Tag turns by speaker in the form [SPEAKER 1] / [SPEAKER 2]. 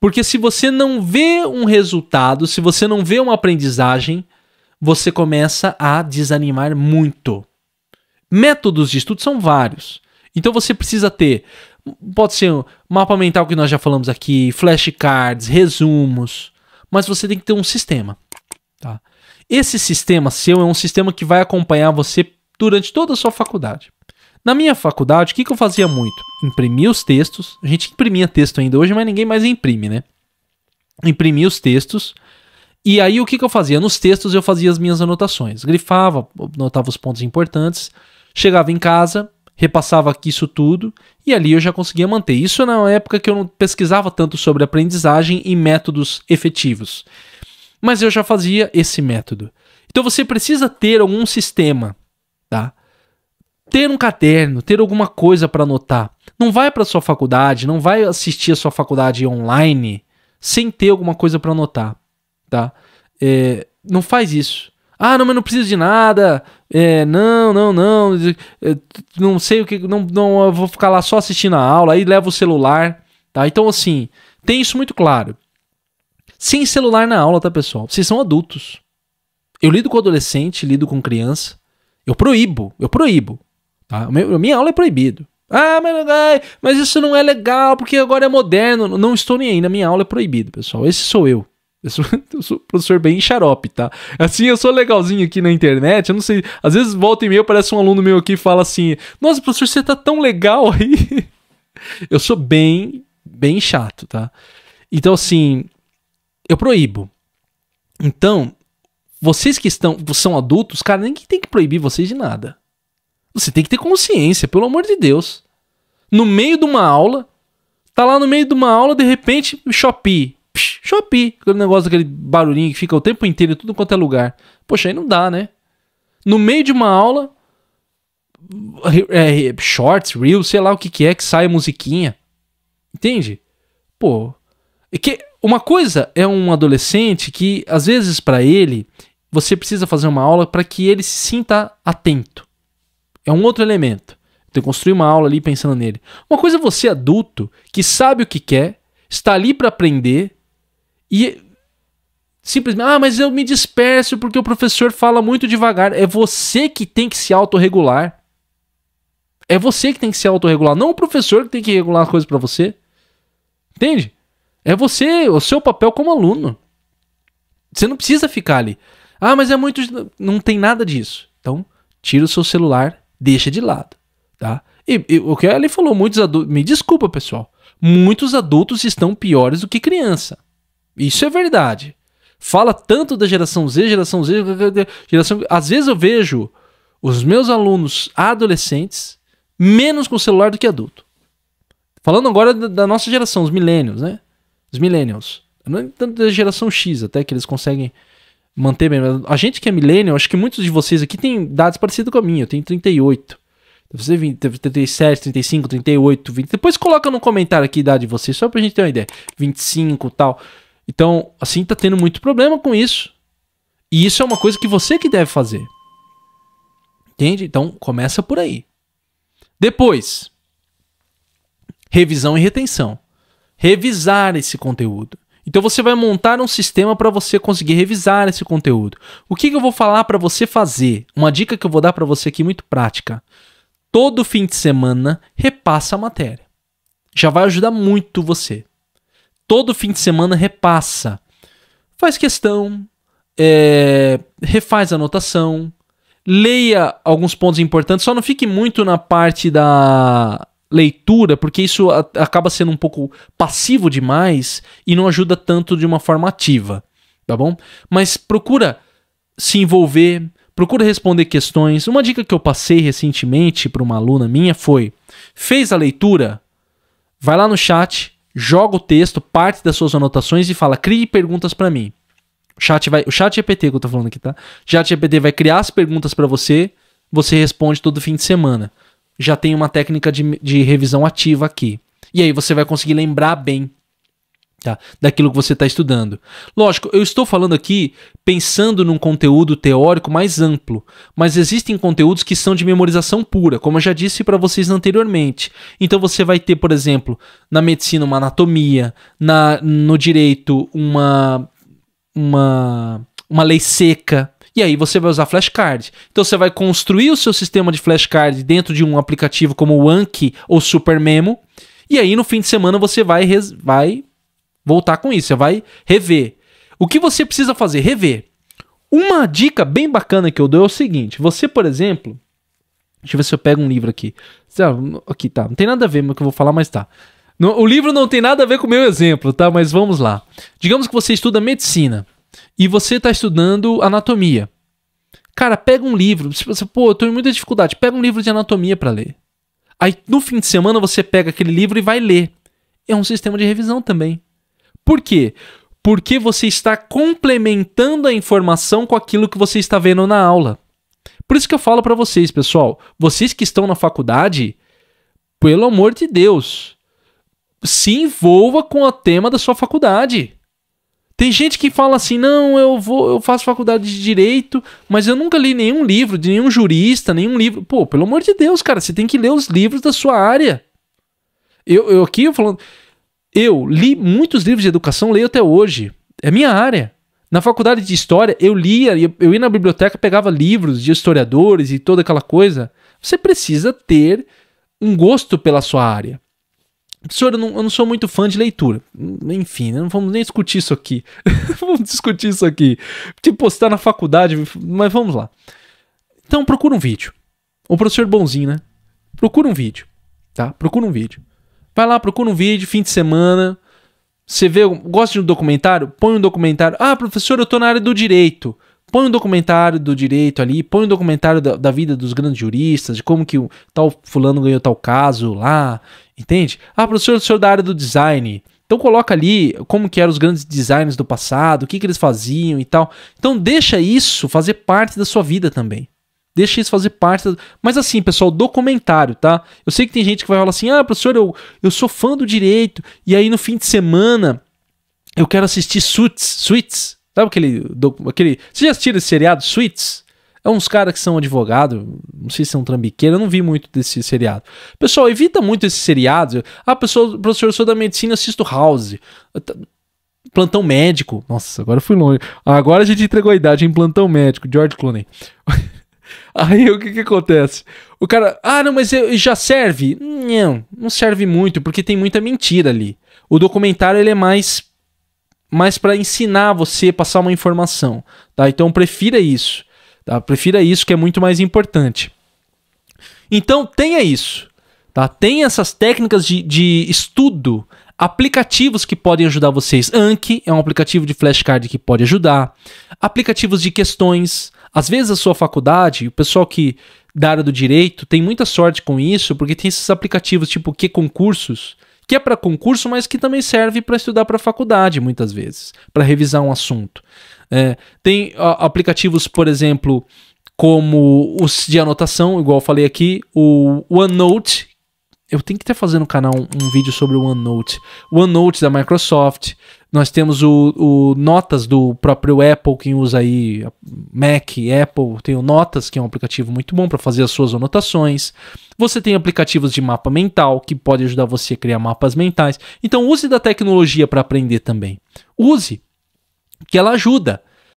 [SPEAKER 1] Porque se você não vê um resultado, se você não vê uma aprendizagem, você começa a desanimar muito. Métodos de estudo são vários. Então você precisa ter, pode ser um mapa mental que nós já falamos aqui, flashcards, resumos, mas você tem que ter um sistema. Tá? Esse sistema seu é um sistema que vai acompanhar você durante toda a sua faculdade. Na minha faculdade, o que, que eu fazia muito? Imprimia os textos. A gente imprimia texto ainda hoje, mas ninguém mais imprime, né? Imprimia os textos. E aí o que, que eu fazia? Nos textos eu fazia as minhas anotações. Grifava, anotava os pontos importantes. Chegava em casa, repassava isso tudo e ali eu já conseguia manter. Isso na época que eu não pesquisava tanto sobre aprendizagem e métodos efetivos. Mas eu já fazia esse método. Então você precisa ter algum sistema, tá? ter um caderno, ter alguma coisa para anotar. Não vai para sua faculdade, não vai assistir a sua faculdade online sem ter alguma coisa para anotar, tá? É, não faz isso. Ah, não, mas não preciso de nada. É, não, não, não. É, não sei o que. Não, não, eu vou ficar lá só assistindo a aula. Aí leva o celular, tá? Então, assim, tem isso muito claro. Sem celular na aula, tá, pessoal? Vocês são adultos. Eu lido com adolescente, lido com criança. Eu proíbo, eu proíbo. Tá? minha aula é proibido. Ah, mas, mas isso não é legal porque agora é moderno. Não estou nem aí, na minha aula é proibido, pessoal. Esse sou eu. Eu sou, eu sou professor bem xarope, tá? Assim, eu sou legalzinho aqui na internet. Eu não sei. Às vezes volta e meia parece um aluno meu aqui e fala assim: Nossa, professor, você tá tão legal aí. Eu sou bem, bem chato, tá? Então, assim, eu proíbo. Então, vocês que estão, são adultos, cara, ninguém tem que proibir vocês de nada. Você tem que ter consciência, pelo amor de Deus. No meio de uma aula, tá lá no meio de uma aula, de repente, Shopee. Psh, Shopee, aquele negócio, aquele barulhinho que fica o tempo inteiro em tudo quanto é lugar. Poxa, aí não dá, né? No meio de uma aula, é, shorts, reels, sei lá o que que é, que sai musiquinha. Entende? Pô, e é que uma coisa é um adolescente que às vezes para ele você precisa fazer uma aula para que ele se sinta atento. É um outro elemento. Então, construir uma aula ali pensando nele. Uma coisa é você adulto que sabe o que quer, está ali para aprender e simplesmente, ah, mas eu me disperso porque o professor fala muito devagar. É você que tem que se autorregular. É você que tem que se autorregular, não o professor que tem que regular as coisas para você. Entende? É você, o seu papel como aluno. Você não precisa ficar ali. Ah, mas é muito. Não tem nada disso. Então, tira o seu celular deixa de lado, tá? E, e o que ele falou, muitos adultos, me desculpa, pessoal, muitos adultos estão piores do que criança. Isso é verdade. Fala tanto da geração Z, geração Z, geração, às vezes eu vejo os meus alunos adolescentes menos com celular do que adulto. Falando agora da nossa geração, os millennials, né? Os millennials. Não é tanto da geração X até que eles conseguem manter mesmo. A gente que é milênio, acho que muitos de vocês aqui têm dados parecidas com a minha. Eu tenho 38. Você teve 37, 35, 38, 20. Depois coloca no comentário aqui a idade de vocês, só pra gente ter uma ideia. 25 tal. Então, assim, tá tendo muito problema com isso. E isso é uma coisa que você que deve fazer. Entende? Então, começa por aí. Depois, revisão e retenção. Revisar esse conteúdo. Então você vai montar um sistema para você conseguir revisar esse conteúdo. O que, que eu vou falar para você fazer? Uma dica que eu vou dar para você aqui muito prática. Todo fim de semana repassa a matéria. Já vai ajudar muito você. Todo fim de semana repassa. Faz questão, é, refaz a anotação, leia alguns pontos importantes, só não fique muito na parte da, leitura, porque isso a, acaba sendo um pouco passivo demais e não ajuda tanto de uma forma ativa, tá bom? Mas procura se envolver, procura responder questões. Uma dica que eu passei recentemente para uma aluna minha foi: fez a leitura, vai lá no chat, joga o texto, parte das suas anotações e fala: crie perguntas para mim. O chat vai, o chat GPT que eu tô falando aqui, tá? O chat GPT vai criar as perguntas para você, você responde todo fim de semana já tem uma técnica de, de revisão ativa aqui. E aí você vai conseguir lembrar bem tá, daquilo que você está estudando. Lógico, eu estou falando aqui pensando num conteúdo teórico mais amplo, mas existem conteúdos que são de memorização pura, como eu já disse para vocês anteriormente. Então você vai ter, por exemplo, na medicina uma anatomia, na, no direito uma, uma, uma lei seca, e aí você vai usar flashcard. Então você vai construir o seu sistema de flashcard dentro de um aplicativo como o Anki ou SuperMemo. E aí no fim de semana você vai, vai voltar com isso, você vai rever. O que você precisa fazer? Rever. Uma dica bem bacana que eu dou é o seguinte: você, por exemplo, Deixa eu ver se eu pego um livro aqui. Ah, aqui, tá. Não tem nada a ver com o que eu vou falar, mas tá. O livro não tem nada a ver com o meu exemplo, tá? Mas vamos lá. Digamos que você estuda medicina e você está estudando anatomia. Cara, pega um livro. Se você, pô, eu tô em muita dificuldade, pega um livro de anatomia para ler. Aí no fim de semana você pega aquele livro e vai ler. É um sistema de revisão também. Por quê? Porque você está complementando a informação com aquilo que você está vendo na aula. Por isso que eu falo para vocês, pessoal, vocês que estão na faculdade, pelo amor de Deus, se envolva com o tema da sua faculdade. Tem gente que fala assim: "Não, eu vou, eu faço faculdade de direito, mas eu nunca li nenhum livro de nenhum jurista, nenhum livro". Pô, pelo amor de Deus, cara, você tem que ler os livros da sua área. Eu, eu aqui eu falando, eu li muitos livros de educação, leio até hoje. É minha área. Na faculdade de história, eu lia, eu ia na biblioteca, pegava livros de historiadores e toda aquela coisa. Você precisa ter um gosto pela sua área. Senhor, eu não, eu não, sou muito fã de leitura. Enfim, né, não vamos nem discutir isso aqui. vamos discutir isso aqui. Tipo, você tá na faculdade, mas vamos lá. Então, procura um vídeo. O professor bonzinho, né? Procura um vídeo, tá? Procura um vídeo. Vai lá, procura um vídeo, fim de semana. Você vê, gosta de um documentário? Põe um documentário. Ah, professor, eu tô na área do direito. Põe um documentário do direito ali, põe um documentário da, da vida dos grandes juristas, de como que o tal fulano ganhou tal caso lá, entende? Ah, professor, o senhor é da área do design. Então coloca ali como que eram os grandes designers do passado, o que, que eles faziam e tal. Então deixa isso fazer parte da sua vida também. Deixa isso fazer parte. Da... Mas assim, pessoal, documentário, tá? Eu sei que tem gente que vai falar assim: ah, professor, eu, eu sou fã do direito, e aí no fim de semana eu quero assistir Suits, Suits, Sabe aquele. aquele você já assistiu esse seriado Suits? É uns caras que são advogado, não sei se são é trambiqueiro, eu não vi muito desse seriado. Pessoal, evita muito esses seriados. Ah, pessoa, professor, sou da medicina, assisto House. Tá, plantão médico. Nossa, agora fui longe. Ah, agora a gente entregou a idade em plantão médico, George Clooney. Aí o que que acontece? O cara, ah, não, mas eu, já serve? Não, não serve muito, porque tem muita mentira ali. O documentário ele é mais mas para ensinar você, passar uma informação, tá? Então prefira isso, tá? Prefira isso que é muito mais importante. Então tenha isso, tá? Tenha essas técnicas de, de estudo, aplicativos que podem ajudar vocês. Anki é um aplicativo de flashcard que pode ajudar. Aplicativos de questões. Às vezes a sua faculdade, o pessoal que da área do direito tem muita sorte com isso, porque tem esses aplicativos tipo que concursos, que é para concurso, mas que também serve para estudar para faculdade muitas vezes, para revisar um assunto. É, tem a, aplicativos, por exemplo, como os de anotação, igual eu falei aqui, o OneNote, eu tenho que estar fazendo no canal um, um, vídeo sobre o OneNote. O OneNote da Microsoft, nós temos o, o, Notas do próprio Apple, quem usa aí Mac, Apple, tem o Notas, que é um aplicativo muito bom para fazer as suas anotações. Você tem aplicativos de mapa mental, que pode ajudar você a criar mapas mentais. Então use da tecnologia para aprender também. Use, que ela ajuda.